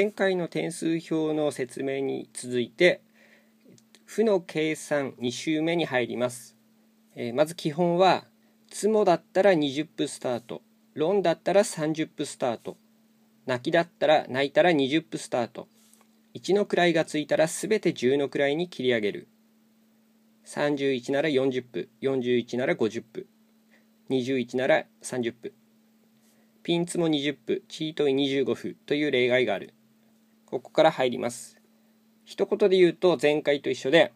前回の点数表の説明に続いて負の計算2週目に入ります、えまず基本はツモだったら20分スタートロンだったら30分スタート泣きだったら泣いたら20分スタート1の位がついたら全て10の位に切り上げる31なら40分41なら50分21なら30分ピンツも20分チートイ25分という例外があるここから入ります一言で言うと前回と一緒で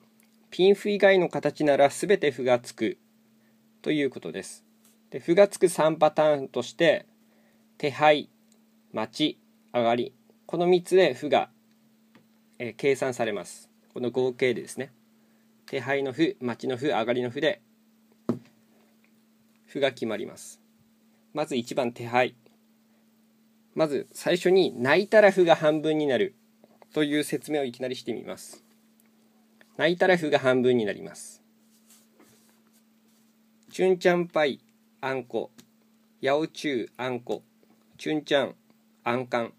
ピンフ以外の形なら全て符がつくということですで符がつく3パターンとして手配待ち上がりこの3つで負が、えー、計算されますこの合計でですね手配の負待ちの負上がりの負で負が決まりますまず1番手配まず最初に泣いたら負が半分になるという説明をいきなりしてみます。泣いたら負が半分になります。チュンチャンパイ、あんこ、ヤオチュウ、あんこ、チュンチャン、あんかん、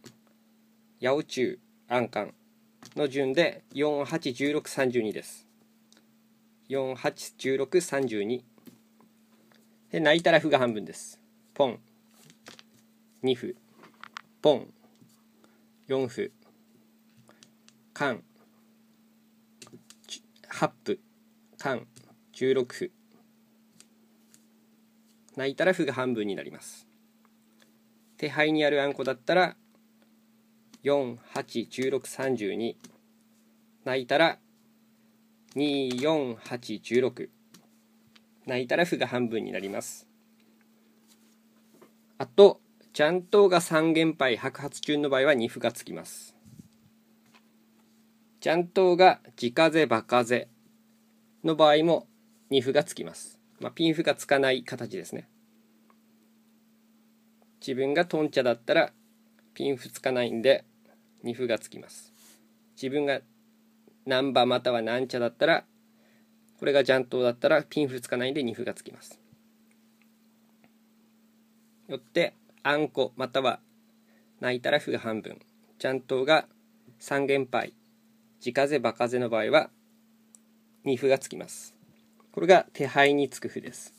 ヤオチュウ、あんかんの順で4、8、16、32です。4、8、16、32。で、泣いたら負が半分です。ポン、2歩。ン、四歩ン、8歩ン、16歩泣いたら歩が半分になります手牌にあるあんこだったら481632泣いたら2 4 8 1六。6泣いたら歩が半分になりますあとちゃんとが三元杯白髪中の場合は二歩がつきます。ちゃんとが自風場風の場合も二歩がつきます。まあ、ピンフがつかない形ですね。自分がトンチャだったらピンフつかないんで二歩がつきます。自分がナンバーまたはなんちゃだったらこれがジャントだったらピンフつかないんで二歩がつきます。よってあんこまたは泣いたらふ半分ちゃんとが三元杯自家ぜば風ぜの場合は二歩がつきますこれが手牌につく歩です、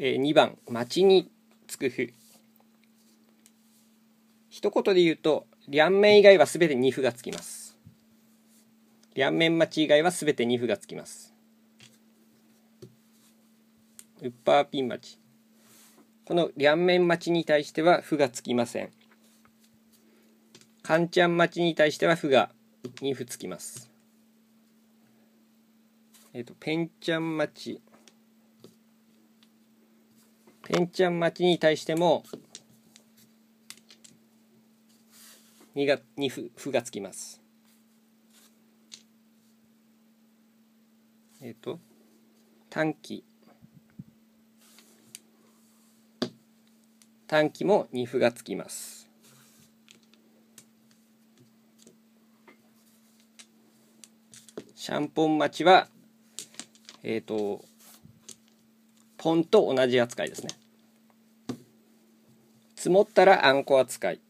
えー、2番町につく歩一言で言うと両面以外は全て二歩がつきます両面待ち以外は全て二歩がつきますウッパーピン待ちこの両面待ちに対しては負がつきません。カンチャン待ちに対しては負が2負つきます。えっ、と、ペンチャン待ち。ペンチャン待ちに対しても2が2負負がつきます。えっ、と、短期。短期も二歩がつきます。シャンポン待ちは、えっ、ー、と、ポンと同じ扱いですね。積もったらあんこ扱い。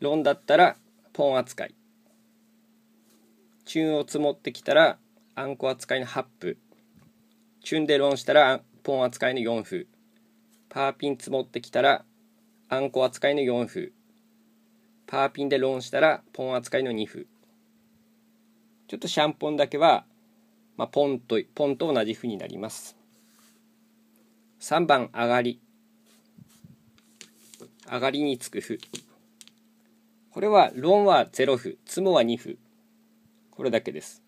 ロンだったらポン扱い。チュンを積もってきたらあんこ扱いの8分。チュンでロンしたらポン扱いの4分。パーピン積もってきたらあんこ扱いの4歩パーピンでロンしたらポン扱いの2歩ちょっとシャンポンだけは、まあ、ポンとポンと同じ歩になります3番上がり上がりにつく歩これはロンは0歩積もは2歩これだけです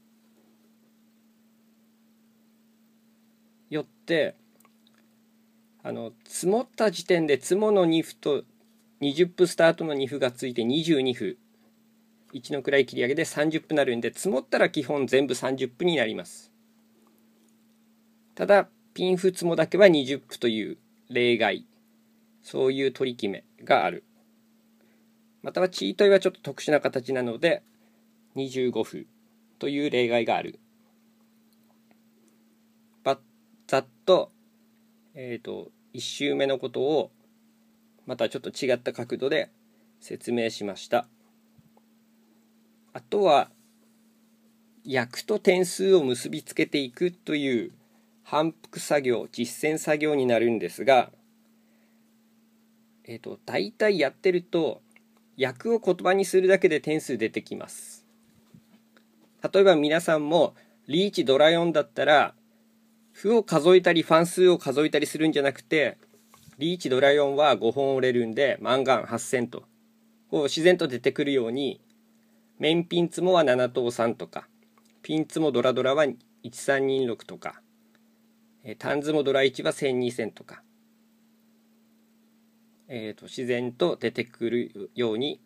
よってあの積もった時点で積もの2歩と20分スタートの2歩がついて22歩1の位切り上げで30分なるんで積もったら基本全部30分になりますただピンフツモだけは20歩という例外そういう取り決めがあるまたはチートイはちょっと特殊な形なので25歩という例外があるざっとえーと、1周目のことをまたちょっと違った角度で説明しましたあとは役と点数を結びつけていくという反復作業実践作業になるんですが、えーと、大体やってると役を言葉にするだけで点数出てきます例えば皆さんもリーチドラインだったら歩を数えたりファン数を数えたりするんじゃなくてリーチドラインは5本折れるんでマンガン8000とこう自然と出てくるようにメンピンツモは7等3とかピンツモドラドラは1326とかタンズモドラ1は1200とか、えーと、と自然と出てくるように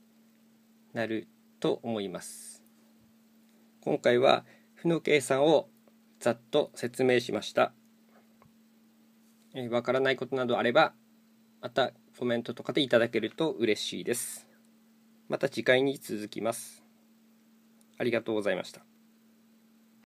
なると思います。今回は負の計算をざっと説明しました。わ、えー、からないことなどあれば、またコメントとかでいただけると嬉しいです。また次回に続きます。ありがとうございました。